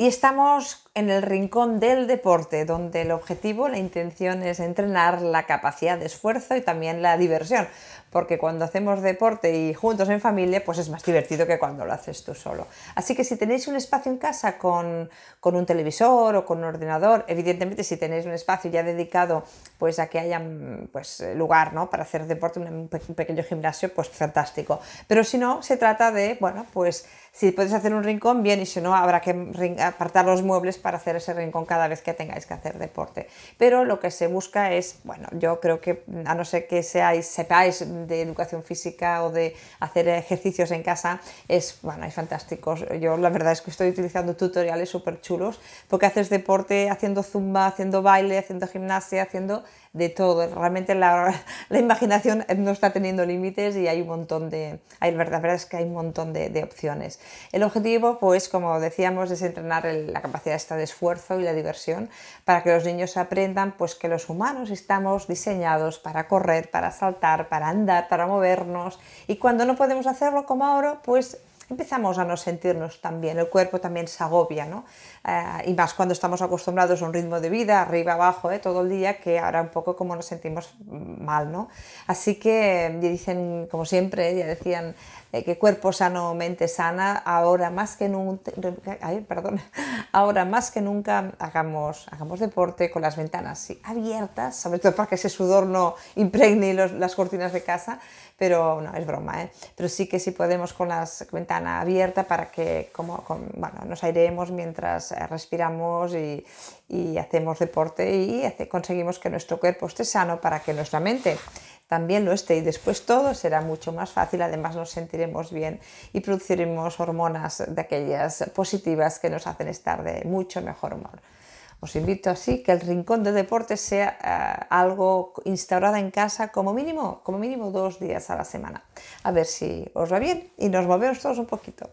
y estamos en el rincón del deporte, donde el objetivo, la intención es entrenar la capacidad de esfuerzo y también la diversión, porque cuando hacemos deporte y juntos en familia, pues es más divertido que cuando lo haces tú solo. Así que si tenéis un espacio en casa con, un televisor o con un ordenador, evidentemente si tenéis un espacio ya dedicado pues a que haya pues, lugar ¿no? para hacer deporte, un pequeño gimnasio, pues fantástico. Pero si no, se trata de, bueno, pues si puedes hacer un rincón, bien, y si no, habrá que apartar los muebles para hacer ese rincón cada vez que tengáis que hacer deporte. Pero lo que se busca es, bueno, yo creo que a no ser que seáis, sepáis de educación física o de hacer ejercicios en casa, es, bueno, es fantástico. Yo la verdad es que estoy utilizando tutoriales súper chulos porque haces deporte haciendo zumba, haciendo baile, haciendo gimnasia, haciendo de todo. Realmente la, la imaginación no está teniendo límites y hay un montón de, hay, la verdad es que hay un montón de, opciones. El objetivo, pues como decíamos, es entrenar la capacidad de esfuerzo y la diversión, para que los niños aprendan pues, que los humanos estamos diseñados para correr, para saltar, para andar, para movernos y cuando no podemos hacerlo como ahora, pues empezamos a no sentirnos tan bien, el cuerpo también se agobia, ¿no? Eh, y más cuando estamos acostumbrados a un ritmo de vida, arriba, abajo, eh, todo el día, que ahora un poco como nos sentimos mal, ¿no? Así que dicen, como siempre, ya decían eh, que cuerpo sano, mente sana, ahora más que nunca, ahora más que nunca hagamos, hagamos deporte con las ventanas abiertas, sobre todo para que ese sudor no impregne las cortinas de casa, pero no, es broma, ¿eh? pero sí que sí podemos con las ventanas abiertas para que como, bueno, nos airemos mientras eh, respiramos y, hacemos deporte y conseguimos que nuestro cuerpo esté sano para que nuestra mente también lo esté y después todo será mucho más fácil, además nos sentiremos bien y produciremos hormonas de aquellas positivas que nos hacen estar de mucho mejor humor. Os invito así que el rincón de deportes sea eh, algo instaurado en casa como mínimo, como mínimo dos días a la semana. A ver si os va bien y nos movemos todos un poquito.